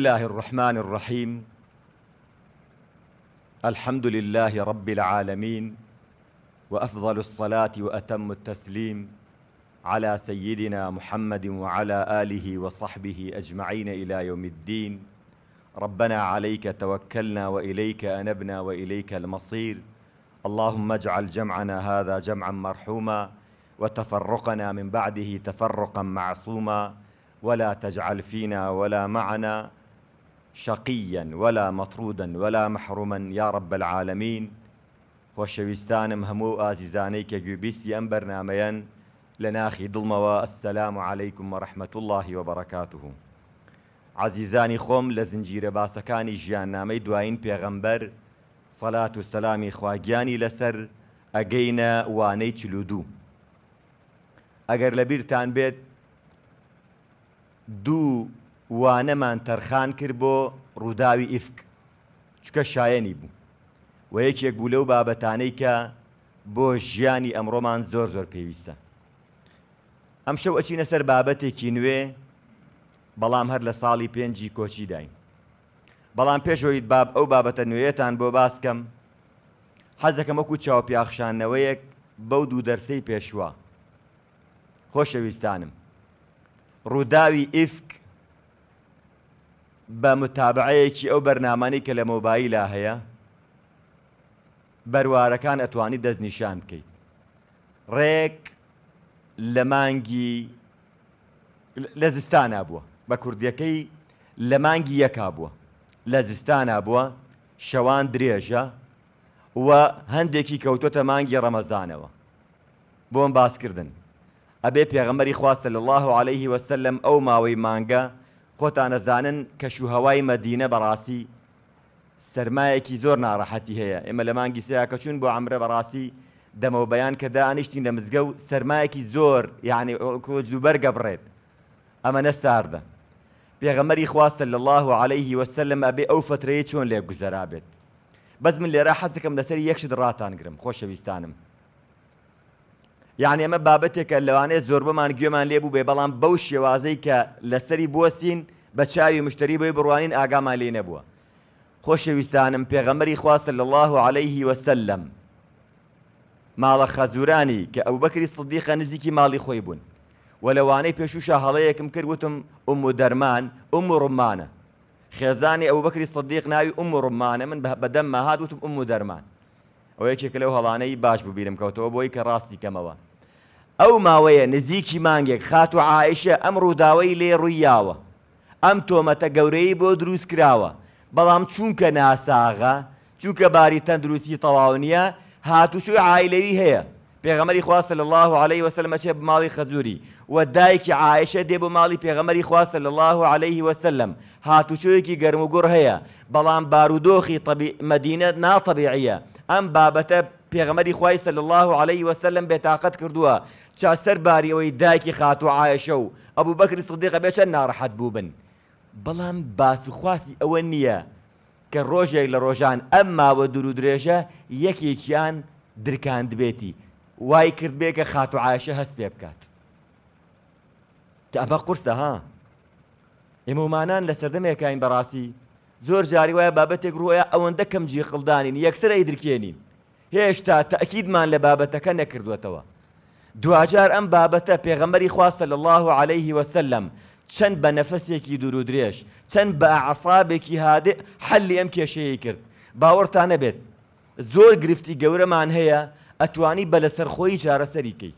الله الرحمن الرحيم الحمد لله رب العالمين وافضل الصلاه واتم التسليم على سيدنا محمد وعلى اله وصحبه اجمعين الى يوم الدين ربنا عليك توكلنا واليك انبنا واليك المصير اللهم اجعل جمعنا هذا جمعا مرحوما وتفرقنا من بعده تفرقا معصوما ولا تجعل فينا ولا معنا شقيا ولا مطرودا ولا محروما يا رب العالمين خۆشەویستانم هەموو ئازیزانەی کە گوێبیستی ئەم بەرنمەیەن لە ناخی دڵمەوە ئەسسلام و عیکم مەڕحمەت اللهی وبڕکاتوه. عزیزانی خۆم لە زنجیرە باسەکانی ژیاننامەی دوایین پێغەمبەر سەلات و سەلامی خواگیانی لەسەر ئەگەینە وانەی چلودوو. ئەگەر لەبیرتان بێت دوو وانەمان تەرخان کرد بۆ ڕووداوی ئیفک چکە شایەنی بوو و یەکێک بوو لەو بابەتانەی کە بۆ ژیانی ئەمڕۆمان زۆر زۆر پێویستە ئەم شەو ئەچینە سەر بابەتێکی نوێ بەڵام هەر لە ساڵی پێنجی کۆچی داین بەڵام پێشۆیت باب ئەو بابەتە نوێتان بۆ باسکەم حەزەکەم وەکو چاوپیاخشانەوەیەک بەو دوو دەرسەی پێشوە خۆشەویستانم ڕووداوی ئیفک بە متابعەیەکی ئەو بەرنمانی کە لە مۆبایلا هەیە بەروارەکان ئەتوانی دەستنیشان بکەیت ڕێک لە مانگی لە زستانە بووە بە کوردیەکەی لە مانگی یەکا بووە لە زستانە بووە شەوان درێژە و هەندێکی کەوتۆتە مانگی ڕەمەزانەوە بۆم باسکردن ئەبێ پێغەمەری خواستە لە الله عليهەیهی وەسلم ئەو ماوەی مانگە خۆتان ئەزانن کە شوهوای مەدینە بەڕاستی سرمایەکی زۆر ناڕەحەتی هەیە ئێمە لە مانگی سیاکە چوون بۆ ئەمرە بەڕاستی دەمەوە بەیان کە دانیشتین لە مزگە و سرمایەکی زۆر یعنی دووبەرگە بڕێت ئەمە نەساردە پێغەمەری خواستە لە الله عليه وسلم ئەبێ ئەو فترەیە چۆن لێ گوزەرا بێت بەس من لێرە حەزەکەم لەسەر یەکشت ڕاتان گرم خۆشەویستانم یعنی ئەمە بابەتێکە لەوانەیە زۆربەمان گوێمان لێبوو بێ بەڵام بەو شێوازەی کە لەسەری بستین بە چاوی مشتری بۆی بڕوانین ئاگامان لێ نەبووە خۆشەویستانم پێغەمەری خواستە لە الله عليهەیهی وسلم ماڵە خەزورانی کە ئەو بەکری سڵدیخە نزیکی ماڵی خۆی بوون و لەوانەی پێشوشە هەڵەیەکم کردوتم ئوم و دەرمان ئوم و ڕمانە خێزانی ئەو بەکری سڵدیق ناوی ئوم و ڕمانە من بەدەم مەهادوتم ئوم و دەرمان ئەو یەکێک لەو هەڵانەی باش ببیرم کەوتەوە بۆی کە ڕاستی کەمەوە ئەو ماوەیە نزیکی مانگێک خات و عائشە ئەم ڕووداوەی لێ ڕوویاوە ئەم تۆمەتە گەورەی بۆ دروست کراوە بەڵام چونکە ناساغا چونکە باری تەندروستی تەواو نیە هاتوشوی عیلەوی هەیە پێغەمەری خواستە لە الله عليه وسلم چێ بماڵی خەزوری و دایکی عائشە دێ بۆ ماڵی پێغەمەری خواستە لە الله عليه وسلم هاتوچۆیەکی گەرموگوڕ هەیە بەڵام بارودۆخی مدینە ناتەبیعە ئەم بابەتە پێغەمەری خوای سەل الله عليه وسلم بێتاقەت کردووە چاسەر باریەوەی دایکی خات و عایشە و ئەبوو بەکری سدیقە بێچە ناڕەحەت بوو بن بەڵام باس و خواستی ئەوە نییە کە ڕۆژێک لە ڕۆژان ئەم ماوە دوور و درێژە یەکێکیان درکاند بێتی وای کرد بێ کە خات و عایشە هەست پێ بکات کە ئەمە قورسە ها ئێمەمانان لە سەردەمێکین بەڕاستی زۆر جاری وایە بابەتێک ڕۆیە ئەوەندە کەم جی خڵدانین یەکسەر ئەی درکێنین هێشتا تەکیدمان لە بابەتەکە نەکردوێتەوە دوجار ئەم بابەتە پێغەمەری خواستە لە الله عليه وسلم چەند بە نەفەسێکی دوور و درێژ چەند بە عسابێکی هادێ حەلی ئەم کێشەیە کرد باوەڕتان نەبێت زۆر گرفتی گەورەمان هەیە ئەتوانی بە لەسەرخۆی چارەسەریکەی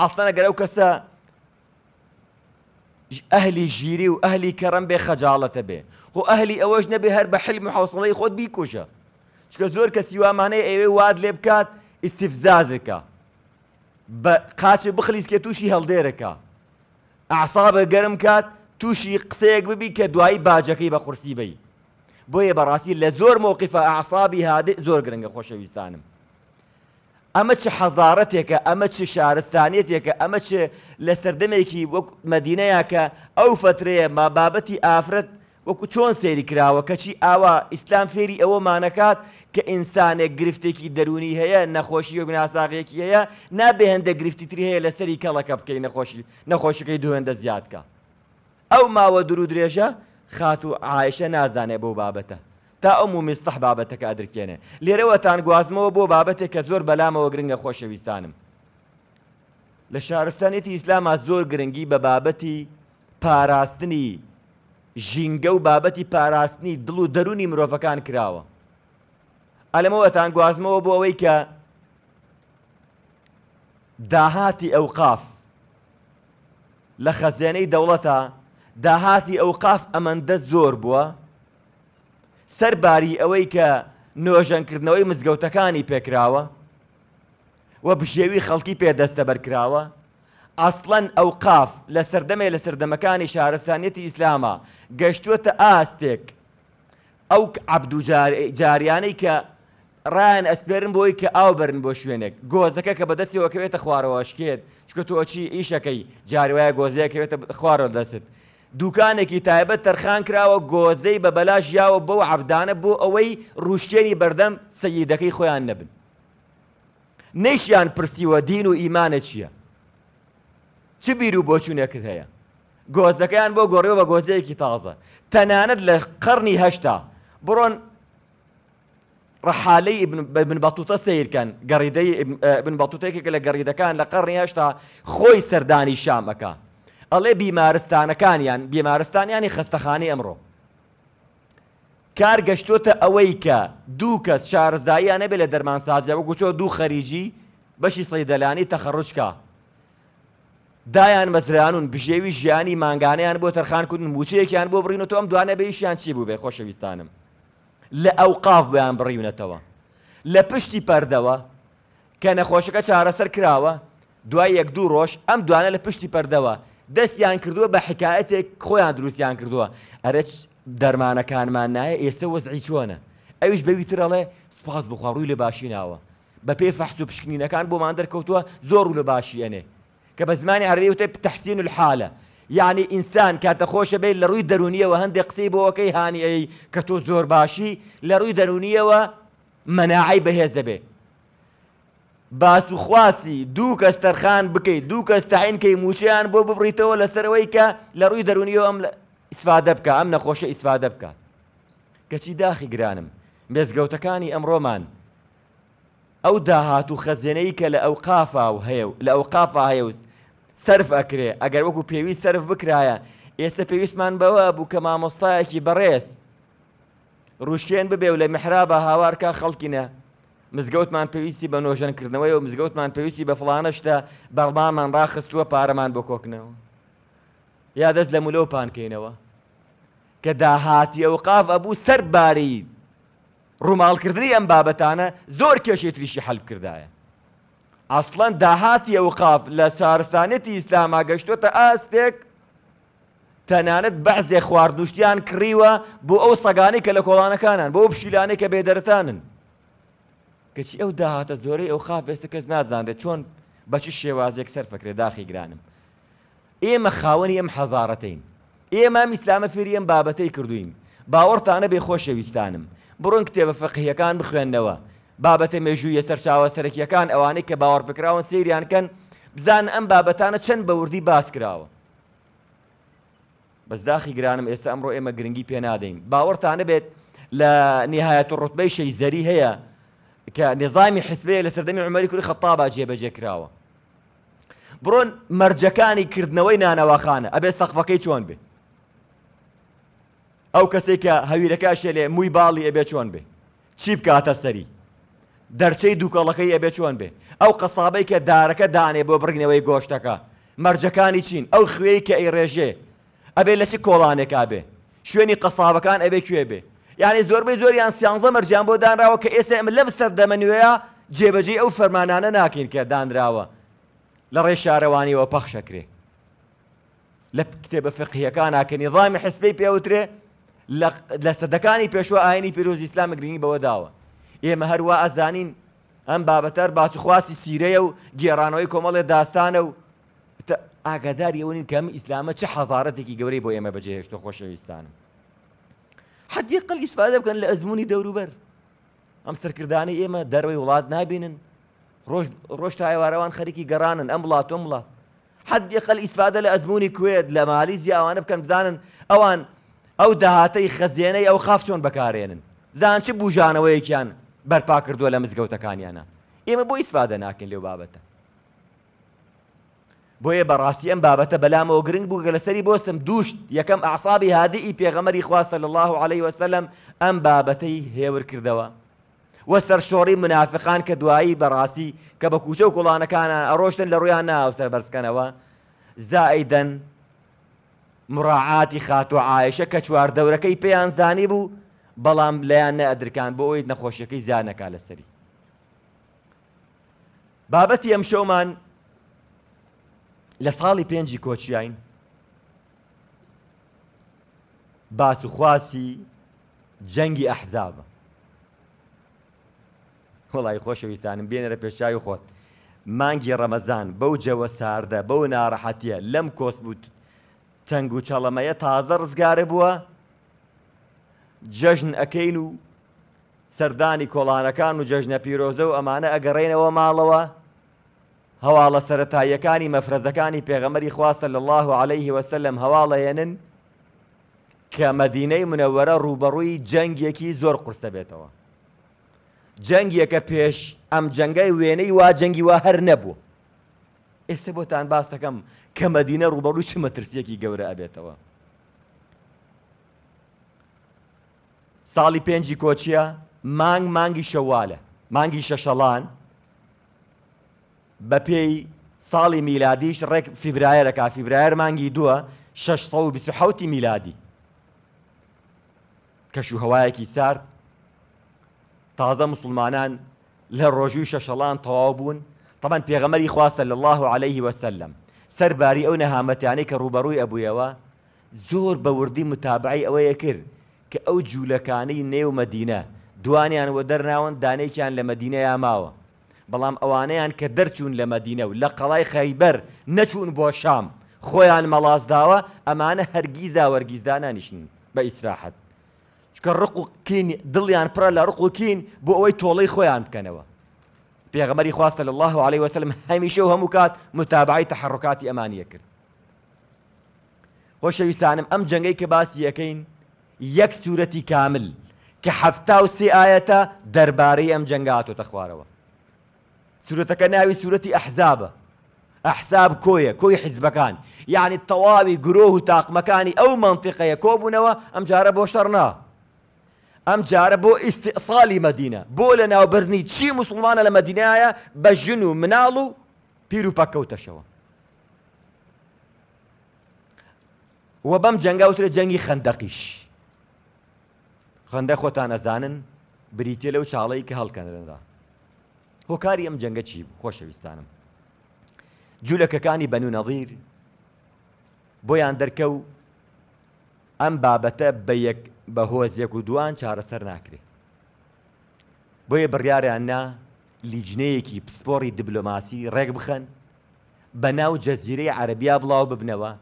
ئاستانە گەرەو کەسە ئەهلی ژیری و ئەهلی کەڕم بێ خەجاڵەتە بێ خۆ ئەهلی ئەوەش نەبێ هەر بە حلم و حوسڵەی خۆت بیکوشە چکە زۆر کە سیوامانەیە ئێوێ واد لێ بکات ئیسیفزازەکە بە قاچە بخلیسکە تووشی هەڵدێرەکە ئاسابە گەرم کات تووشی قسەیەک ببی کە دوایی باجەکەی بە قورسی بی بۆیە بەڕاستی لە زۆر مووقفە ئاسابی هادی زۆر گرنگە خۆشەویستانم ئەمە چه حەزارەتێکە ئەمە چه شارستانێتێکە ئەمە چه لە سەردەمێکی وەک مەدینەیە کە ئەو فترەیە مابابەتی ئافرەت وەکو چۆن سێری کراوە کەچی ئاوا ئیسلام فێری ئەوەمانەکات کە ئینسانێک گرفتێکی دەرونی هەیە نەخۆشی و گناساغێکی هەیە نابێ هەندە گرفتیتری هەیە لە سەری کەڵەکە بکەی نەخۆشی نەخۆشەکەی دوێندە زیادکە ئەو ماوە درو درێژە خات و عیشە نازانێ بۆ بابەتە تا ئەمو میستەح بابەتەکە ئەدرکێنێ لێرەوەتان گوازمەوە بۆ بابەتێک کە زۆر بەلامەوە گرنگە خۆشەویستانم لە شارستانێتی ئیسلاما زۆر گرنگی بە بابەتی پاراستنی ژینگە و بابەتی پاراستنی دڵ و دەرونی مرۆڤەکان کراوە ئەلمەوەتان گوازمەوە بۆ ئەوەی کە داهاتی ئەو قاف لە خەزیێنەی دەوڵەتە داهاتی ئەو قاف ئەمەندە زۆر بووە سەرباری ئەوەی کە نۆژەنکردنەوەی مزگەوتەکانی پێکراوە وە بژێوی خەڵکی پێدەستە بەرکراوە ئەسڵەن ئەو قاف لە سەردەمێ لە سەردەمەکانی شارستانیەتی ئیسلامە گەشتووەتە ئاستێک ئەو جاریانەی کە ڕان ئەسپێرن بۆی کە ئاو برن بۆ شوێنێک گۆزەکە کە بەدەستیەوەکەوێتە خوارەوەشکێت چکە تۆچی ئیشەکەی جاروایە گۆزەیەکەوێتە خوارەوە دەست. دوکانێکی تایبەت تەرخان کراوە گۆزەی بە بەلاش یاوە بەو عبدانە بۆ ئەوەی ڕوشکێنی بەردەم سەیدەکەی خۆیان نەبن. نەیشیان پرسیوە دین و ئیمانە چییە؟ چ بیر و بۆچوونێکت هەیە گۆزەکەیان بۆ گۆڕێەوە بە گۆزەیەکی تازە تەنانەت لە قڕنی هەشتا بڕۆن ڕحالەی بن بەتوتە سیرکەن گەڕیدەی بن بەتوتێکێک لە گەڕیدەکان لە قڕنی هەشتا خۆی سەردانی شامەکە ئەڵێ بیمارستانەکانیان بیمارستانیانی خستەخانی ئەمڕۆ کار گەشتۆتە ئەوەی کە دوو کەس شارزاییان نەبێت لە دەرمانسازیە وەکو چۆ دوو خەریجی بەشی سەیدەلانی تەخەڕوچکە دایان بەزرانون بژێوی ژیانی ماگانیان بۆ تەرخان کردن موچەیەکیان بۆ بڕینەوە ئەم دوانە بەیشیان چی بوو بێ خۆشەویستانم لە ئەو قاف بیان بڕیونەتەوە لە پشتی پەردەوە کە نەخۆشەکە چارەسەر کراوە دوای یەک دوو ڕۆژ ئەم دوانە لە پشتی پەردەوە دەستیان کردووە بە حکایەتێک خۆیان دروستیان کردووە ئەرە دەرمانەکانمان نایە ئێستا وەزعی چۆنە ئەویش بەویترەڵێ سپاس بخواڕووی لە باشی ناوە بە پێی فەحس و پشکنینەکان بۆمان دەرکەوتووە زۆر و لە باشی ئەنێ كبزماني بە وتب تحسين الحالة يعني إنسان یعنی بين لروي خۆشە بێت لە ڕووی دەرونیەوە هەندێک قسەی بۆەکەی هاانیەی کە تۆ زۆر باشی باس و خواسی دوو بكي تەرخان بکەیت كي موشيان بو ببريتو ولا سرويكا لروي درونية وام ڕووی دەرونیەوە ئەم ئیسفادە بکە ئەم نەخۆشە ئیسفادە بکە کەچی داخی گرانم بێزگەوتەکانی ئەمڕۆمان ئەو داهات و لأوقافا کە لأوقافا و سرف ئەکرێ ئەگەر وەکو پێویست سرف بکرایە ئێستا پێویستمان بەوە بوو کە مامۆستایەکی بەڕێز ڕوشکێن ببێ و لە محرابە هاوارکە خەڵکینە مزگەوتمان پێویستی بە نۆژەنکردنەوەی و مزگەوتمان پێویستی بە فڵانەشتە بەڵمامان ڕاخستووە پارەمان بۆ کۆکنەوە یا دەست لە مولۆ پانکەینەوە کە داهاتی ئەو قاف ئەبوو سەر باری ڕووماڵکردنی ئەم بابەتانە زۆر کێشێ تریشی حەلکردایە ئەسڵەن داهاتی ئەو قاف لە سارستانێتی ئیسلاما گەشتوتە ئاستێک تەنانەت بەعزێ خواردوشتیان کڕیوە بۆ ئەو سەگانی کە لە کۆڵانەکانن بۆ پشیلانەی کە بێدەرتانن کەچی ئەو داهاتە زۆرەی ئەو خاف ئێستا کەس نازانرێت چۆن بەچ شێوازێک سەرفەکرێ داخی گرانم ئێمە خاوەنی ئەم حەزارەتین ئێمە ئیسلامە فێری ئەم بابەتەی کردوین باوەڕتانە بێ خۆشەویستانم بڕۆن کتێبە فەقیەکان بخوێندنەوە بابەتە مێژوویە سەرچاوە سەرەکیەکان ئەوانەی کە باوەڕپکراون سریانکەن بزان ئەم بابەتانە چەند بەوردی باس کراوە. بەسداخی گرانم ئێستا ئەمڕۆ ئێمە گرنگی پێنادەین باوەڕتانە بێت لە نهایەت و ڕتبەی شەی زەری هەیە کە نێزامی حسبەیە لە سەردەمی عمەری کوری خەتابا جێبەجێ کراوە. بڕۆن مەرجەکانی کردنەوەی نانەواخانە ئەبێ سەقفەکەی چۆن بێ. ئەو کەسێک کە هەویرەکە شێ لێ مووی باڵی ئەبێ چۆن بێ. چی بکاتە سەری. دەرچەی دووکەڵەکەی ئەبێ چۆن بێ ئەو قەسابەی کە دارەکە دانێ بۆ بڕگنەوەی گۆشتەکە مەرجەکانی چین ئەو خوێی کە ئەیڕێژێ ئەبێ لە چی کۆڵانێکا بێ شوێنی قەسابەکان ئەبێ کوێ بێ یعنی زۆربەی زۆریان سیانزە مەرجیان بۆ دانراوە کە ئێستا ئەمە لەم سەر دەمەنوێە جێبەجێ ئەو فەرمانانە ناکەین کە دانراوە لە ڕێ شارەوانیەوە پەخشەکرێ لە کتێبە فقیەکان ناکە نیظامی حسبەی پێوترێ لە سەدەکانی پێشوە ئاینی پیرۆزی ئیسلام گرنگی بەوە داوە ئێمە هەروە ئەزانین ئەم بابەتەر باسوخواسی سیرەیە و گێڕانەوەی کۆمەڵێ داستانە و ئاگاداریەوەنین کەم ئیسلامە چه حەزارەتێکی گەورەی بۆ ئێمە بەجێهێشتۆ خۆشەویستانم حدی قل ئیسفادە بکەن لە ئەزمموی دەوروبەر ئەم سەرکردانی ئێمە دەروی وڵات نبینن ڕۆژ تا ئێوارەوان خەرکی گەڕانن ئەم وڵات تۆم وڵات حدی قل ئیسفادە لە ئەزمموی کوێت لە مالی زیاوانە بکەن بزانن ئەوان ئەو داهاتەی خەزیێنەی ئەو خاف چۆن بەکارێنن زان چ بژانەوەیەکیان بەرپا کردووە لە مزگەوتەکانیانە ئێمە بۆ ئیسفادە ناکەین لێو بابەتە بۆیە بەڕاستی ئەم بابەتە بەلامەوە گرنگ بوو گە لەسەری بۆستم دوشت یەکەم ئاسابی هادیئی پێغەمەری خواستە لە الله عليه وسلم ئەم بابەتەی هێور کردەوە وەسەر شۆڕی منافقان کە دوایی بەڕاستی کە بە کوچە و کوڵانەکانە ئەڕۆشتن لە ڕویان ناوسەر بەرزکەنەوە زائیدەن مڕعاتی خات و عایشە کە چواردەورەکەی پێیان زانی بوو بەڵام لەیان نەئدرکان بۆ ئەوی نەخۆشیەکەی زیانەکا لەسەری بابەتی ئەم شەومان لە ساڵی پێنجی کۆچیین باسوخواسی جەنگی ئەحزابە وڵی خۆشەویستانم بێنەرە پێشای خۆت مانگی ڕەمەزان بەو جەوە ساردە بەو ناڕەحەتیە لەم کۆسبوت تەنگ و چەڵەمەیە تازە ڕزگارە بووە جەژن ئەەکەین و سەردانی کۆڵانەکان و جەژنە پیرۆزە و ئەمانە ئەگەڕێنەوە ماڵەوە هەواڵە سەتاییەکانی مەفرەزەکانی پێغەمەری خواستە لە الله و عليه وسلم هەواڵەهێنن کە مەدینەی منەوەرە ڕوبەڕووی جەنگێکی زۆر قرسە بێتەوە. جەنگیەکە پێش ئەم جەنگای وێنەی وا جەنگی وا هەر نەبوو. ئێستا بۆتان باس دەکەم کە مەدینە ڕوبەڕووی چ مەترسیەکی گەورە ئەبێتەوە. ساڵی پێنجی کۆچیە مانگ مانگی شەوالە مانگی شەشەڵان بە پێی ساڵی میلادیش ڕێک فیبرایەرەکە فیبرایەر مانگی دووە 6 میلادی کەش و هەوایەکی سارد تازە مسلمانان لە ڕۆژوی شەشەڵان تەواو بوون طبعا پێغەمەری خواستە لە الله عليه وسلم سەرباری ئەو نەهامەتیانەی کە ڕوبەڕووی ئەبوویەوە زۆر بەوردی متابعی ئەوەیە کرد کە ئەو جوولەکانەی نێو مەدینە دوانیانەوە دەرناون دانێکیان لە مەدینە یا ماوە بەڵام ئەوانەیان کە دەرچوون لە مەدینە و لە قەڵای خەیبەر نەچوون بۆ شام خۆیان مەڵازداوە ئەمانە هەرگیزا وەرگیزدانانیشن بە ئیسراحەت چکە ڕق و کین دڵیان پرە لە ڕق وکین بۆ ئەوەی تۆڵەی خۆیان بکەنەوە پێغەمەری خواستە لە الله عليه وسلم هەمیشە و هەموو کات متابعی تحڕکاتی ئەمانیە کرد خۆشەویستانم ئەم جەنگەی کە باسی یەکەین یەک سوورەتی کامل کە هەفتا و سێ ئاەتە دەربارەی ئەم جەنگاتۆتە خوارەوە سوورەتەکە ناوی سوورەتی ئەحزابە ئەحساب کۆیە کۆی حیزبەکان یعنی تەواوی گرۆه و تاقمەکانی ئەو منتیقەیە کۆبوونەوە ئەم جارە بۆ شەڕنا ئەم جارە بۆ ئیسساڵی مەدینە بۆ لە ناوبرنی چی مسلمانە لە مەدینایە بە ژن و مناڵ و پیر و پەکەوتەشەوە وە بەم جەنگاوترە جەنگی خندەقیش خەندە خۆتان ئەزانن بریتە لەو چاڵەی کە هەڵکەنرنرا هۆکاری ئەم جەنگە چی خۆشەویستانم جوولەکەکانی بەنو نەظیر بۆیان دەرکە و ئەم بابەتە بە یەک بە هۆزیەک و دوان چارەسەر ناکرێت بۆیە بڕیاریان نا لیجنەیەکی پسپۆری دیبلۆماسی ڕێک بخەن بە ناو جەزیرەی عەربیا بڵاو ببنەوە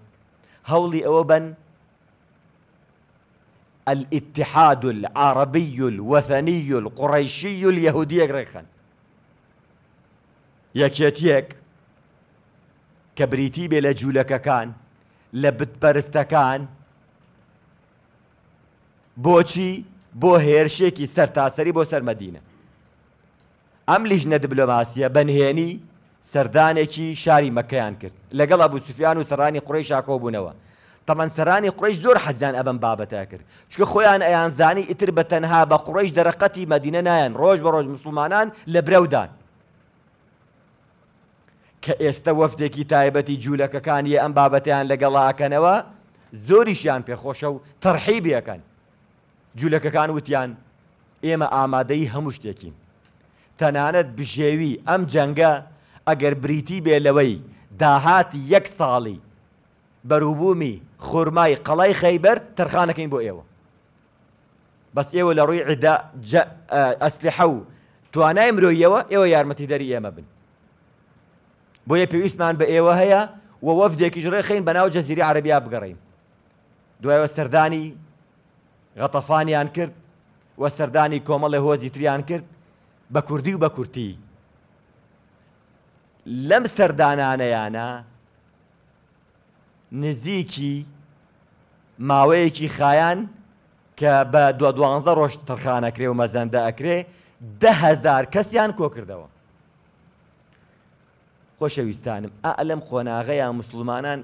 هەوڵی ئەوە بن الاتحاد العربي الوثني القريشي اليهودي غريخان یەکێتیەک کە بریتی بێ لە جوولەکەکان لە بتپەرستەکان بۆچی بۆ هێرشێکی سەرتاسەری بۆ سەرمەدینە مدينه ام لجنه دبلوماسيه سەردانێکی شاری شاري مكيان كرت ئەبوو ابو سفيان وسراني قريش شاکۆ بوونەوە تەمەسەرانی قڕیش زۆر حەزیان ئەبم بابەتە کرد چکە خۆیان ئەیان زانی ئیتر بە تەنها بە قڕیش دەرەقەتی مەدینە نایەن ڕۆژ بە ڕۆژ مسلمانان لە برەودان کە ئێستا وەفتێکی تایبەتی جوولەکەکانی ئەم بابەتیان لەگەڵاکەنەوە زۆریشیان پێخۆشە و تەرحی بیەکەن جوولەکەکان وتیان ئێمە ئامادەی هەموو شتێکین تەنانەت بژێوی ئەم جەنگە ئەگەر بریتی بێ لەوەی داهاتی یەک ساڵی بەروبوومی خورمای قەڵای خەیبەر تەرخانەکەین بۆ ئێوە بەس ئێوە لە ڕووی عدا ئەسلی حەو توانای مرۆیەوە ئێوە یارمەتی دەری ئێمە بن بۆیە پێویستمان بە ئێوە هەیە و وەفدێکیش ڕێخین بەناو جەزیری عربیا بگەڕین دوایەوە سەردانی غەتەفانیان کرد وە سەردانی کۆمەڵی هۆزی تریان کرد بە کوردی و بە کورتی لەم سەردانانەیانە نزیکی ماوەیەکی خایان کە بە دو دوانزە ڕۆژ تەرخانەکرێ و مەزەندە ئەکرێ دههزار کەسیان کۆ کردەوە. خۆشەویستانم ئا ئەلم خۆناغەیان مسلمانان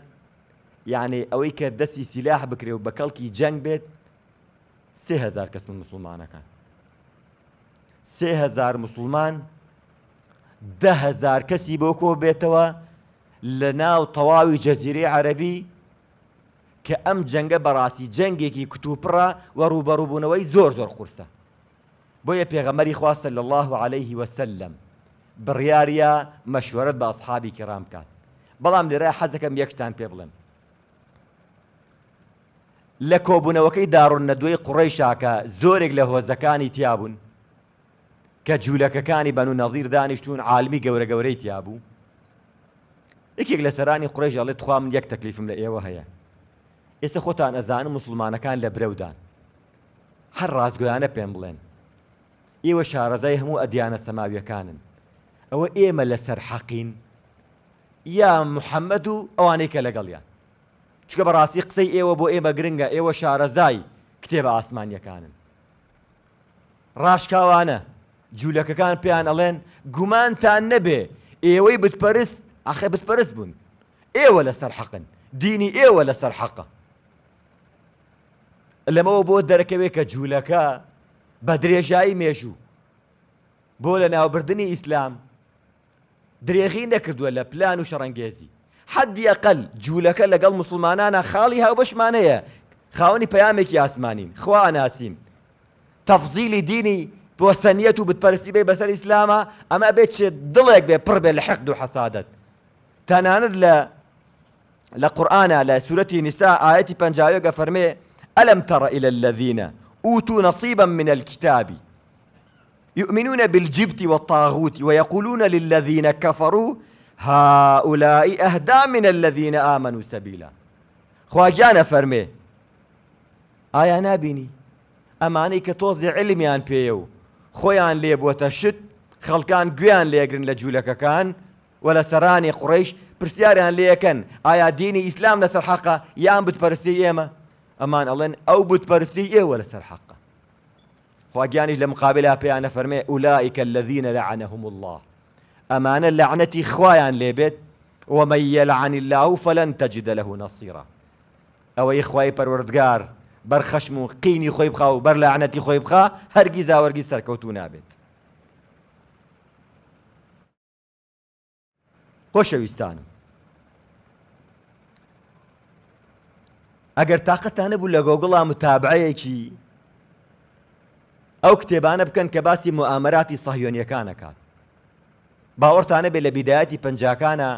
یعنی ئەوەی کە دەستی سیلاح بکرێ و بە کەڵکی جەنگ بێت سهزار کەس مسلمانەکان. سهزار مسلمان دههزار کەسی بۆ کۆ بێتەوە لە ناو تەواوی جەزیری عەربی کە ئەم جەنگە بەڕاستی جەنگێکی کتوپڕە و ڕوبەڕووبوونەوەی زۆر زۆر قورسە بۆیە پێغەمەری خواستە لە الله عليه وسلم بڕیاریە مەشوەرت بە ئەسحابی کرام بکات بەڵام لێرە حەزەکەم یەکتان پێ بڵێم لە کۆبوونەوەکەی داڕون نەدوی قوڕیشاکە زۆرێک لە هۆزەکانی تیابوون کە جوولەکەکانی بەن و نەظیر دانیشتون عالمی گەورە گەورەی تیابوو یەکێک لە سەرانی قڕێژەڵێ توام یەک تەکلیفم لە ئێوە هەیە ئێستا خۆتان ئەزانم مسلمانەکان لە برەودان هەر ڕازگویانە پێم بڵێن ئێوە شارەزای هەموو ئەدیانە سەماویەکانن ئەوە ئێمە لەسەر حەقین یا محەممەد و ئەوانەی کە لەگەڵیان چکە بەڕاستی قسەی ئێوە بۆ ئێمە گرنگە ئێوە شارەزای کتێبە ئاسمانیەکانن ڕاشکاوانە جوولەکەکان پێیان ئەڵێن گومانتان نەبێ ئێوەی بتپەرست اخي بتبرزبن اي ولا صار حقن ديني اي ولا صار حقا إيه اللي ما هو بود درك ويك جولكا بدري جاي ميجو بولنا وبردني اسلام دريغين نكرد ولا بلان وشرنجازي حد يقل جولكا اللي قال مسلمان انا خاليها وبش مانيا خاوني بيامك يا اسمانين خوا ناسين تفضيل ديني بوسنيته بتبرسي بس الاسلام اما بيتش ضلك بي حقد الحقد تناند لە لە قورآە لە سوورەتی نیسا ئاەتی آية پەنجاوێگە فەرمێ ئەلم إلى الذين أوتوا نصيبا من الكتاب يؤمنون بالجبت والطاغوت ويقولون للذين كفروا هؤلاء أهدى من الذين آمنوا سبيلا خواجانا فرمي آيا نابني ئەمانەی توزي علميان بيو پێیە و خۆیان خلقان قيان ليقرن لجولك كان, لە ولا وە لە سەرانی آيا ديني إسلام ئایا دینی ئیسلام لەسەر حەقە یان أمان الله أو ئەڵێن ئەو إيه ولا سر حقا حەقە خواگیانیش لمقابلة بي انا فرمي اولئك الذين لعنهم الله امان لەعنەتی خوایان ليبت ومن يلعن الله فلن تجد له نصيرا او یخوای بروردقار برخشمو قيني خويبخا وبرلعنتي بخا و بەر لەعنەتی خۆی خۆشەویستانم ئەگەر تااقەتانە بوو لە گۆگڵا متابعەیەکی ئەو کتێبانە بکەن کە باسی موامەراتی سەهیۆنیەکانەکات باوەڕتانە بێ لە بیدایەتی پەنجکانە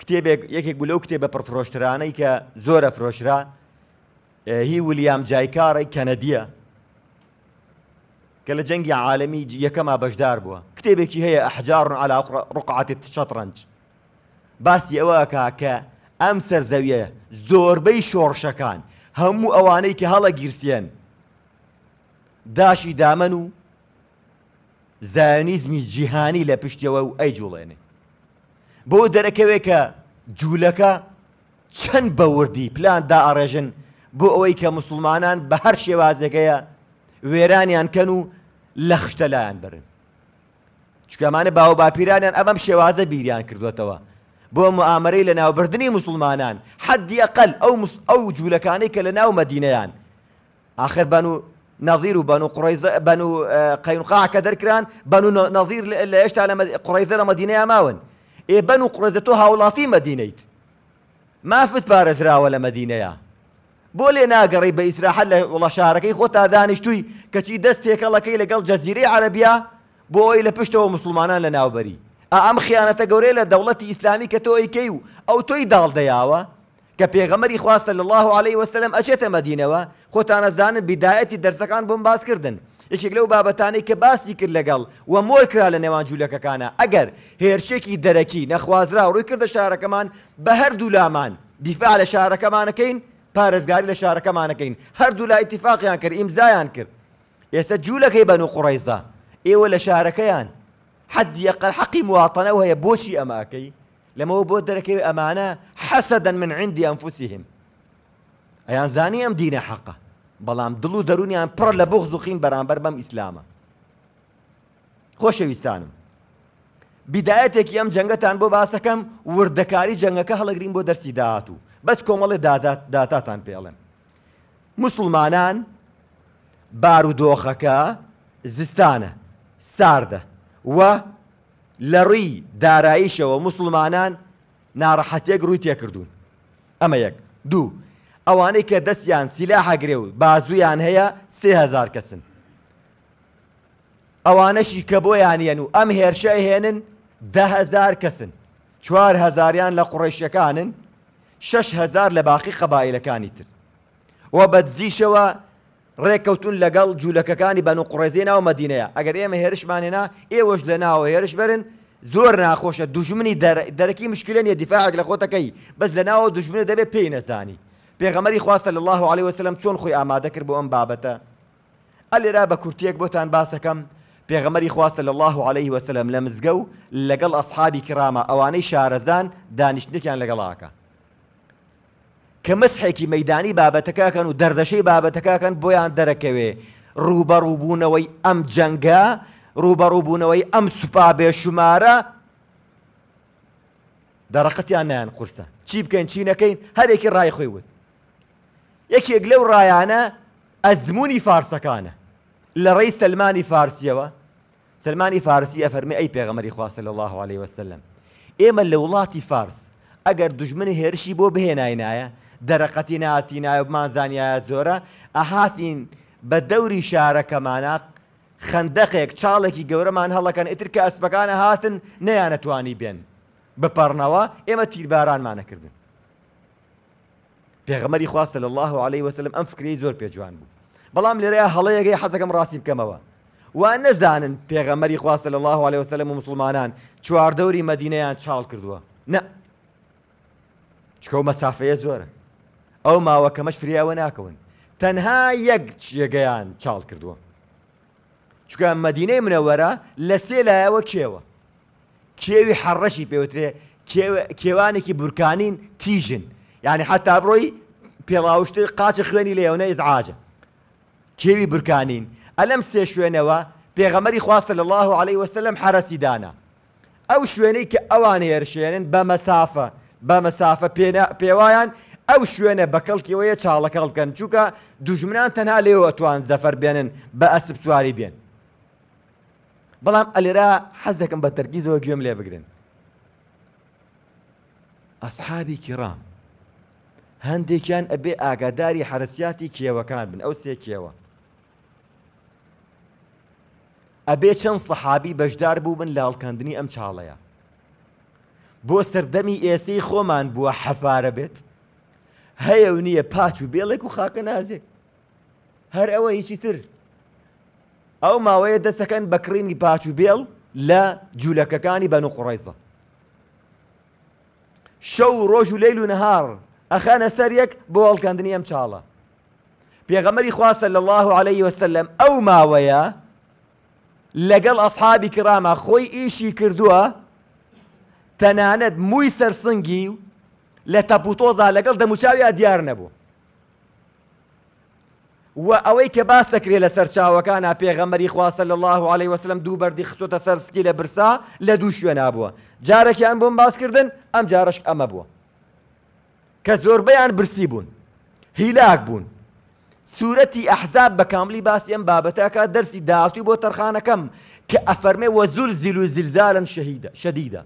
کتێبێک یەکێک بوو لەو کتێبە پڕفرۆشترانەی کە زۆرە فرۆشرا هی ولیام جایکارڕی کەنەدیە کە لە جەنگی عاالەمی یەکەما بەشدار بووە کتێبێکی هەیە ئەحجارون على ڕقعاتی شەڕنج باسی ئەوەکە کە ئەم سەرزەویە زۆربەی شۆڕشەکان هەموو ئەوانەی کە هەڵە گیرسێن داشی دامن و زانیزمی جیهانی لە پشتیەوە و ئەی جوڵێنێ بۆ دەرەکەوێت کە جوولەکە چەند بەوردی پلان دائڕێژن بۆ ئەوەی کە مسلمانان بە هەر شێوازەکەیە وێرانیان کەن و لە خشتەلایەن برن چکە ئەمانە باو باپیرانیان ئەمەم شوازه بیریان کردوێتەوە بۆ موامەرەی لناو بردنی مسلمانان حدی ئەقل او مس او کە لناو ناو آخر بانو نظير بنو و بنو قينقاع اه، قڕیز بەن نظير قەینقاکە دەرکران بەن و نظیر لە هێشتا لە قڕیزە لە مدینەیە ماون ئێ بەن و قڕێزە تۆ هاوڵاتی مەدینەیت مافت پارێزراوە لە مدینەیە بۆ لێ والله بە ئیسراحەت لە وڵە شارەکەی خۆتا دانیشتووی کەچی دەستێکەڵەکەی لەگەڵ بۆ ئەوی لە پشتەوە مسلمانان لە ناوبەری ئەم خیانەتە گەورەی لە دەوڵەتی ئیسلامی کە تۆ ئەیکەی و ئەو تۆی داڵدەیاوە کە پێغەمەری خواستە لە الله عليه وسلم ئەچێتە مەدینەوە خۆتانەزانن بدایەتی دەرسەکان بۆم باس کردن یەکێک لەو بابەتانەی کە باسی کرد لەگەڵ و مۆر کرا لە نێوان جوولەکەکانە ئەگەر هێرشێکی دەرەکی نەخوازرا و ڕووی کردە شارەکەمان بە هەردوو لامان دیفاع لە شارەکەمانەکەین پارێزگاری لە شارەکەمانەکەین هەردوو لا ئیتفاقیان کرد ئیمزایان کرد ئێستا جوولەکەی بەن و قوڕیزە ئێوە لە شارەکەیان حد یەقل حەقی مواطنە و هەیە بۆچی ئەماکەی لەمەوە بۆ دەرەکەی ئەمانە حەسەدەن من عندی ئەمفوسیهم ئەیان زانی ئەم دینە حەقە بەڵام دڵ و دەرونیان پڕ لە بۆخ دوخین بەرامبەر بەم ئیسلامە خۆشەویستانم بیدایەتێکی ئەم جەنگەتان بۆ باسەکەم وردەکاری جەنگەکە هەڵەگرین بۆ دەرسی داهات و بەس کۆمەڵێ داتاتان پێڵێن مسلمانان بارودۆخەکە زستانە ساردە و لە ڕووی داراییشەوە مسلمانان ناڕەحەتێک ڕووی تێکردوون ئەمە یەک دوو ئەوانەی کە دەستیان سیلاحەگرێ و بازویان هەیە سهزار کەسن ئەوانەشی کە بۆیانیان و ئەم هێرشە هێنن دههزار کەسن چوار هزاریان لە قڕێشیەکانن شش هزار لە باقی قەبایلەکانی تر و بەدزیشەوە ڕێککەوتون لەگەڵ جوولەکەەکانی بەن و قڕێزی ناو مەدینەیە ئەگەر ئێمە هێرشمانێنا ئێوەش لە ناوە هێرش بەرن زۆر ناخۆشە دوژمنی دەرەکی مشکلە نیە دیفاعك لە خۆتەکەی بەس لە ناوە دوژمنە دەبێت پێی نەزانی پێغەمەری خواستە لە الله عليه وسلم چۆن خۆی ئامادەکرد بۆ ئەم بابەتە ئەلێرا بە کورتێک بۆتان باسەکەم پێغەمەری خواستە لە الله عليه وسلم لە مزگە و لەگەڵ ئەسحابی کرامە ئەوانەی شارەزان دانیشتێکیان لەگەڵاکە کە مەسحێکی مەدانی بابەتەکەکەن و دەردەشەی بابەتەکەکەن بۆیان دەرەکەوێ ڕوبەڕووبوونەوەی ئەم جەنگە ڕوبەڕووبوونەوەی ئەم سوپابێ شمارە دەرەقەتیان نیان قورسە چی بکەین چی نەکەین هەرێکی ڕای خۆی وت یەکێک لەو ڕایانە ئەزمموی فارسەکانە لە ڕێی سلمانی فارسیەوە سلمانی فارسی ئەفەرمی ئەی پێغەمەری خواستە لە الله عليه وسلم ئێمە لە وڵاتی فارس ئەگەر دژمنی هێرشی بۆ بهێناینایە دەرەقەتی ناتی نایبمان زانایە زۆرە ئەهاتین بە دەوری شارەکەمانە خندەقێک چاڵێکی گەورەمان هەڵەکەن ئیتر کە ئەسپەکانە هاتن نەیانەتوانی بێن بپەڕنەوە ئێمە تیربارانمانەکردن پێغمەری خواستە لە الله عليه وسلم ئەم فکری زۆر پێجوان بوو بەڵام لێرەیە هەڵەیەگەی حەزەکەم ڕاستی بکەمەوە وا نەزانن پێغەمەری خواستە لە الله عليه وسلم و مسلمانان چواردەوری مەدینەیان چاڵ کردووە نه چکە و مەسافەیە زۆرە ئەو ماوەکەمەش فریاوە ناکەون تەنها یەک جێگەیان چاڵ کردووە چکە مەدینەی منەوەرە لە سێ لایەوە کێوە کێوی حەڕەشی پێوترێ کێوانێکی بورکانین تیژن یعنی حتا بڕۆی پێڵاوشتر قاچە خوێنی لەێونە ئزعاجە کێوی بورکانین ئەلەم سێ شوێنەوە پێغەمەری خواستە لە الله عليه وسلم حرەسیدانا ئەو شوێنەی کە ئەوان هێرشێنن بە مەسافە بە مەسافە پێوایان ئەو شوێنە بەکەڵکیەوەیە چاڵەکەڵ بکەن چووکە دوژمنان تەنها لێەوە ئەتوان زەفەر بێنن بە ئەسب سواری بێن. بەڵام ئەلێرا حەز دەکەم بە تەرگیزەوە گوێم لێ بگرن. ئەسحابی کیڕام هەندێکیان ئەبێ ئاگاداری حرسیاتی کێوەکان بن ئەو سێ کێوە. ئەبێ چەند سەحابی بەشدار بوو بن لاڵکەندنی ئەم چاڵەیە. بۆ سەردەمی ئێسی خۆمان بووە حەفارە بێت. هەیە و نییە پاچ و بێڵێک و خاکە نازێک هەر ئەوە هیچی تر ئەو ماوەیە دەسەکەن بەکڕینی پاچ و بێڵ لە جوولەکەەکانی بەن و قڕیزە شەو ڕۆژ و لەیل و نەهار ئەخەنە سەر یەک بۆ هەڵکەندنی ئەم چاڵە پێغەمەری خواسە لە الله عليه وسلم ئەو ماوەیە لەگەڵ ئەسحابی کرامە خۆی ئیشی کردووە تەنانەت مووی سەرسنگی و لە تەپوتۆزا لەگەڵ دەموچاوی دیار نەبوو و ئەوەی کە باسەکرێ لە سەرچاوەکانە پێغەمەری خواسە لە الله عليه وسلم دوو بەردی خستۆتە سەرسکی لە برسا لە دوو شوێن نبووە جارێکیان بۆم باسکردن ئەم جارش ئەمە بووە کە زۆربەیان برسی بوون هیلاک بوون سوورەتی ئەحزاب بە کاملی باسی ئەم بابەتەکە دەرسی داهاتوی بۆ تەرخانەکەم کە ئەفەرمێ وە زول زیل و زیلزالن شەهیدە شەدیدە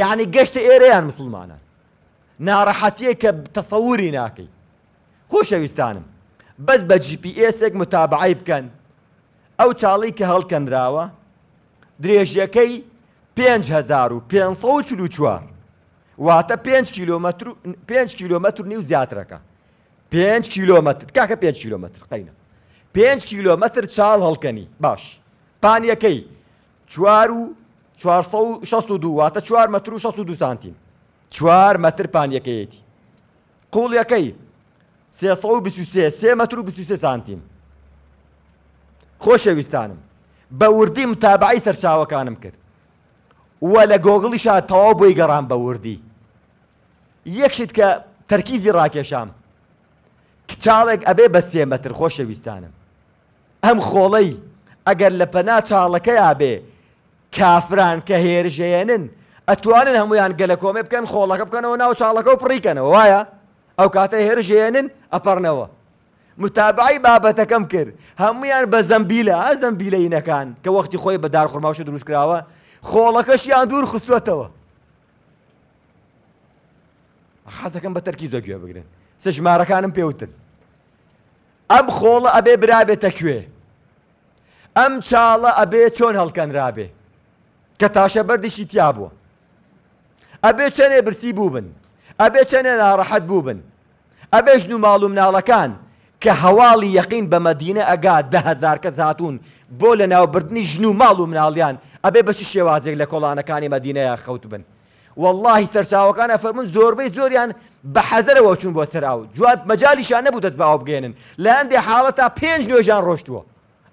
یعنی گەشتە ئێرەیان مسلمانان ناڕەحەتیە کە تەسەوری ناکەی خۆشەویستانم بەس بە GPSێک متابعی بکەن ئەو چاڵی کە هەڵکەندراوە درێژیەکەی 5544 واتە 5 کیلومتر 5 کیلومتر نیو زیاترەکە 5 کیلومتر کاکە 5 کیلومتر قینە 5 کیلومتر چاڵ هەڵکەنی باش پانیەکەی چوار و 462 واتە 4 متر و 62 سانتیم چوار مەتر پانیەکەیەتی قوڵیەکەی سێ سێ مەتر و سێ سانتیم خۆشەویستانم بە وردی متابعی سەرچاوەکانم کرد وە لە گۆگڵیشا تەواو بۆی گەڕان بە وردی یەکشت کە تەرکیزی ڕاکێشام کچاڵێک ئەبێ بە سێ مەتر خۆشەویستانم ئەم خۆڵەی ئەگەر لە پەنا چاڵەکەی ئابێ کافران کە هێرژێنن ئەتوانن هەمویان گەلە کۆمێ بکەن خۆڵەکە بکەنەوە ناو چاڵەکە و پڕیکەنەوە وایە ئەو کاتە هێرژێنن ئەپەرنەوە متابعی بابەتەکەم کرد هەمویان بە زەمبیلە ئا زەمبیلەینەکان کە وەختی خۆی بە دارخورماوش دروست کراوە خۆڵەکەشیان دوور خستوەتەوە حەزەکەم بە تەرکی زۆگوێ بگرن سە ژمارەکانم پێوتن ئەم خۆڵە ئەبێ برابێتە کوێ ئەم چاڵە ئەبێ چۆن هەڵکەن رابێ کە تاشە بەردیشی تیا بووە ئەبێ چەنێ برسی بوو بن ئەبێ چەنێ ناڕەحەت بوو بن ئەبێژ و ماڵ و مناڵەکان کە هەواڵی یەقین بە مەدینە ئەگات دههزار کە هاتوون بۆ لە ناوبردننی ژن و ماڵ و مناڵیان ئەبێ بەچی شێوازێک لە کۆڵانەکانی مەدینەیە خەوت بن واللهی سەرچاوەکانە فەرمون زۆربەی زۆریان بە حەزەرەوە چون بۆ سراو جوات مەجالیشان نەبوو دەست باو بگێنن لە هەندێ حاڵە تا پێنج نوێژان ڕۆشتووە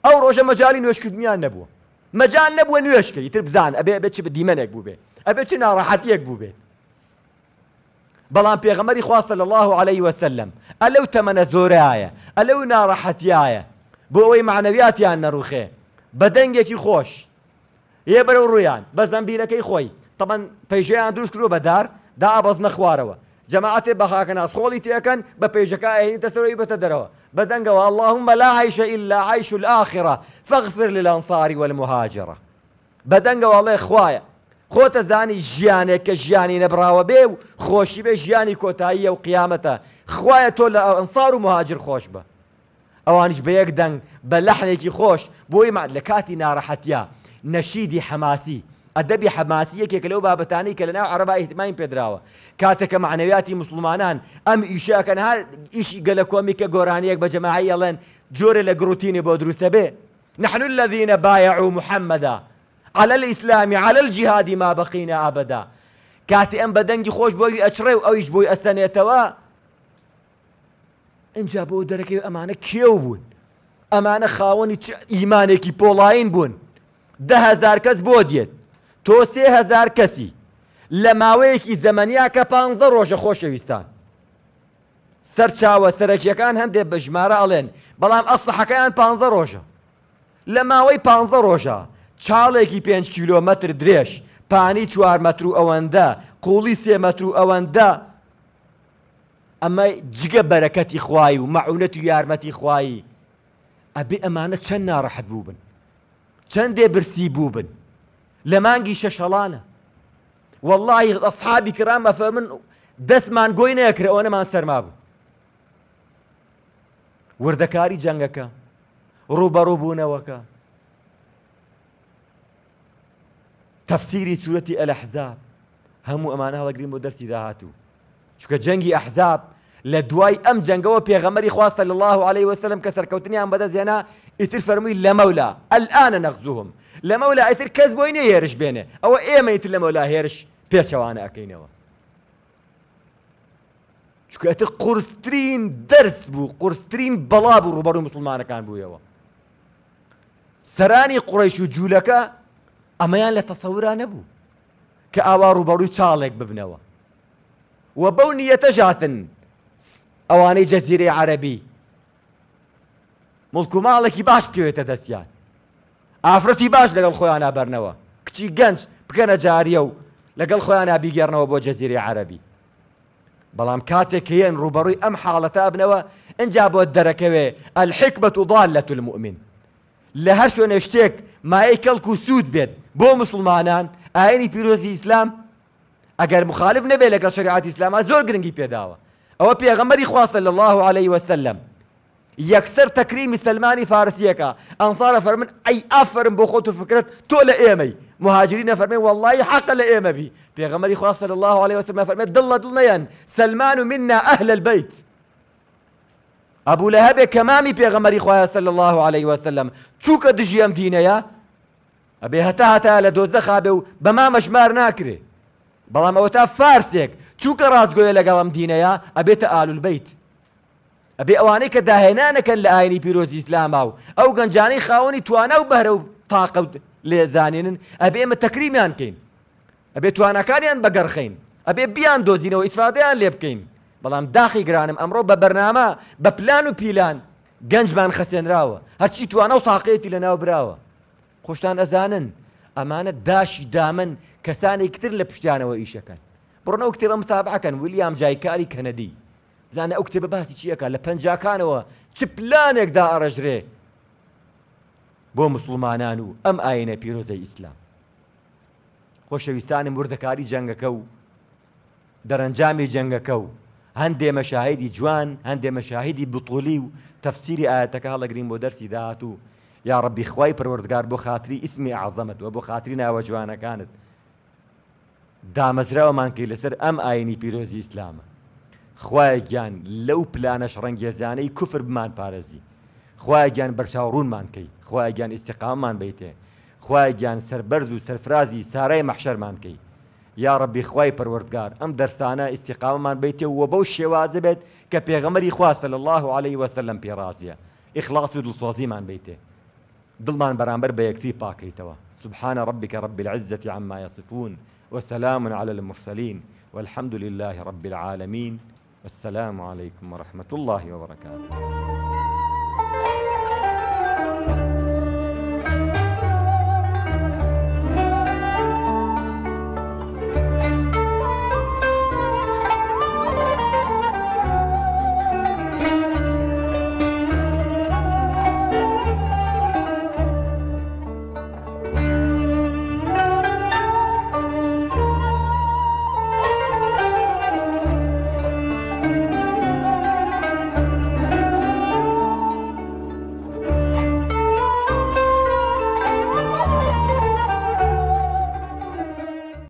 ئەو ڕۆژە مەجای نوێشکردنیان نەبووە مەجان نەبووە نوێشکە تر بزان ئەبێ بچ بە دیمەنێک بوو بێ ئەبێ چ ناڕاحەتیەک بوو بلان بەڵام پێغەمەری صلى الله عليه وسلم الو تەمەنە زۆرایە يايا ناڕەحەتیایە معنويات ئەوەی معنەویاتیان روخي بە دەنگێکی خۆش یە بەرەو ڕویان بە زەمبیرەکەی خۆی تەمەەن پێژەیان دروست کردو بەدار دا ئابەز نەخوارەوە جەماعاتێ بەخاکەنا خۆڵی تێەکەن بە پێژەکە ئەهێنی تەسەرەوەی بەتە دەرەوە اللهم لا عيش إلا عيش الآخرة فاغفر للأنصار والمهاجرة بەدەنگەوە الله خوايا خۆتە زانی ژیانێک کە ژیانی نەبراوە بێ و خۆشی بێ ژیانی کۆتاییە و قیامەتە خوایە تۆ لە ئەنفار و مهاجر خۆش بە ئەوانش بە یەک دەنگ بە لەحنێکی خۆش بۆی مات لە کاتی ناڕەحەتیا نەشیدی حەماسی ئەدەبی حەماسی یەکێک لەو بابەتانی کە لەناو عەرەبا ئیحتماین پێدراوە کاتێکە معنەویاتی مسلمانان ئەم إيشا كان ئیشی گەلە کۆمی کە گۆرانیەک بە جەماعی ئەڵێن جۆرە لە گروتینی بۆ دروستە بێ نحن الذين بايعوا محمدا على الإسلام على الجهاد ما بقينا أبدا كاتي أم بدنجي خوش بوي أشري وأيش بوي أستنيتوا إن جابوا دركي أمانة كيو بون ئەمانە خاوەنی ئیمانێکی پۆڵین بوون دههزار کەس بۆ دێت تۆ سێهزار کەسی لە ماوەیەکی زەمەنیا کە پ ڕۆژە خۆشەویستان سەر چاوە سەرەکیەکان هەندێک بە ژمارە ئەڵێن بەڵام ئەسەحەکەیان پ ڕۆژە لە ماوەی پ ڕۆژە چاڵێکی 5 کیلۆمەتر درێژ پانی چوار مەتر و ئەوەندە قوڵی سێ مەتر و ئەوەندە ئەمە جگە بەرەکەتی خوای و مەعونەت و یارمەتی خوایی ئەبێ ئەمانە چەند ناڕەحەت بوو بن چەندێ برسی بوو بن لە مانگی شەشەڵانە واللهی ئەصحابی کرام مەفە من دەستمان گۆی نەکرێ ئەوەنەمان سەرما بوو وردەکاری جەنگەکە ڕوبەڕوو بوونەوەکە تفسيري سورة الأحزاب هم أمانة هذا قريب دەرسی ذاته شو كجنجي أحزاب لدواي أم ئەم جەنگەوە غمري خواص الله عليه وسلم كسر كوتني بەدە زیێنا ئیتر فەرمووی لە مەولا الآن نەخزوهم لە مەولا ئیتر کەس بۆی نە هێرش بێنێ ئەوە ئێمە ئیتر لە مەولا هێرش پێچەوانە ئەەکەینەوە چکەتر قرسترین دەرس بوو قرسترین بەڵا بوو ڕوبەر و مسلمانەکان بوویەوە سەرانی قڕیش و ئەمەیان لە تەسەورا نەبوو کە ئاوا ڕوبەڕووی چاڵێک ببنەوە و بەو نیەتە ژاتن ئەوانەی جەزیرەی عەربی مڵکو ماڵێکی باش بکەوێتە دەستیان ئافرەتی باش لەگەڵ خۆیان نابەرنەوە کچی گەنج بکەنە جاریە و لەگەڵ خۆیان نابیگەڕنەوە بۆ جەزیری عەربی بەڵام کاتێک هێن ڕوبەڕووی ئەم حاڵەتە بنەوە ئەجا بۆ دەرەکەوێ ئەلحکبەت و دال لە المؤمن لە هەر شوێنە شتێک مای کەڵک و سوود بێت بو مسلمانان ئاینی پیرۆزی إسلام ئەگەر مخالف نبي لك شريعة إسلام أزور گرنگی پێداوە أو پێغەمەری خواستە صلى الله عليه وسلم يكسر تكريم سلماني فارسيكا أنصار فرمن أي ئافرم بۆ خۆت و إيمي مهاجرين فرمي والله حق لإيما بي بيغمري خاص صلى الله عليه وسلم فرمي دل دلنيا سلمان منا أهل البيت أبو لهب كمامي بيغمري خواه صلى الله عليه وسلم توك دجيام دينيا ئەبێ هەتا هەتا لە دۆزەخا بێ و بە مامەشمار ناکرێ بەڵام ئەوە تا فارسێک چووکە ڕازگۆیە لەگەڵم دینەیە ئەبێتە ئالولبیت ئەبێ ئەوانەی کە داهێنانەکەن لە ئاینی پیرۆزی ئسلامما و ئەو گەنجانی خاوەنی توانە و بەرە و تاقەوت لێزانێنن ئەبێ ئمە تەکریمیان بکەین ئەبێ توانەکانیان بەگەرخین ئەبێ بیان دۆزینەوە ئیسفادەیان لێ بکەین بەڵام داخی گرانم ئەمڕۆ بە بەرنامە بە پلان و پیلان گەنجمان خەسێنراوە هەرچی توانە و تااقێتی لە ناو براوە خۆشتان ئەزانن ئەمانە داشی دامن کەسانێک تر لە پشتیانەوە ئیشەکەن بڕن ئەو کتێبە متابعکەن ویلیام جایکاری کەنەدی زانە ئەو کتێبە باسی چیەکە لە پەنجکانەوە چ پلانێکدا ئەڕژرێ بۆ مسلمانان و ئەم ئاینە پیرۆزەی ئیسلام خۆشەویستانی مردەکاری جەنگەکە و دەرەنجامی جەنگەکە و هەندێ مەشاهیدی جوان هەندێ مەشاهیدی بتولی و تەفسیری ئاەتەکە هەڵەگرین بۆ دەرسی داهات و یا ڕبی خی پروەردگار بۆ خااتری ئیسمی عزەمت وە بۆ خااتری ناوە جوانەکانت دامەزراوەمانکەی لەسەر ئەم ئاینی پیرۆزی ئیسلامە خوای گیان لەو پلانەش ڕەنگێزانەی کوفر بمان پارێزی خوای گیان بەرچاوڕوونمان کەی خوای گیان ئیسیقامان بیتێ خوای گیان سربەرز و سەرفرازی سارای مەحشەرمان کەی یا ڕبی خوای پروەردگار ئەم دەرسانە ئیسیقامان بیتێ وە بەو شێوازە بێت کە پێغەمەری خواستە لە الله عليه وسلم پێڕازیە ئیخلاص و دڵسۆزیمان بیتێ دلمان برامبر بيكتي باكيتوا سبحان ربك رب العزة عما يصفون وسلام على المرسلين والحمد لله رب العالمين والسلام عليكم ورحمة الله وبركاته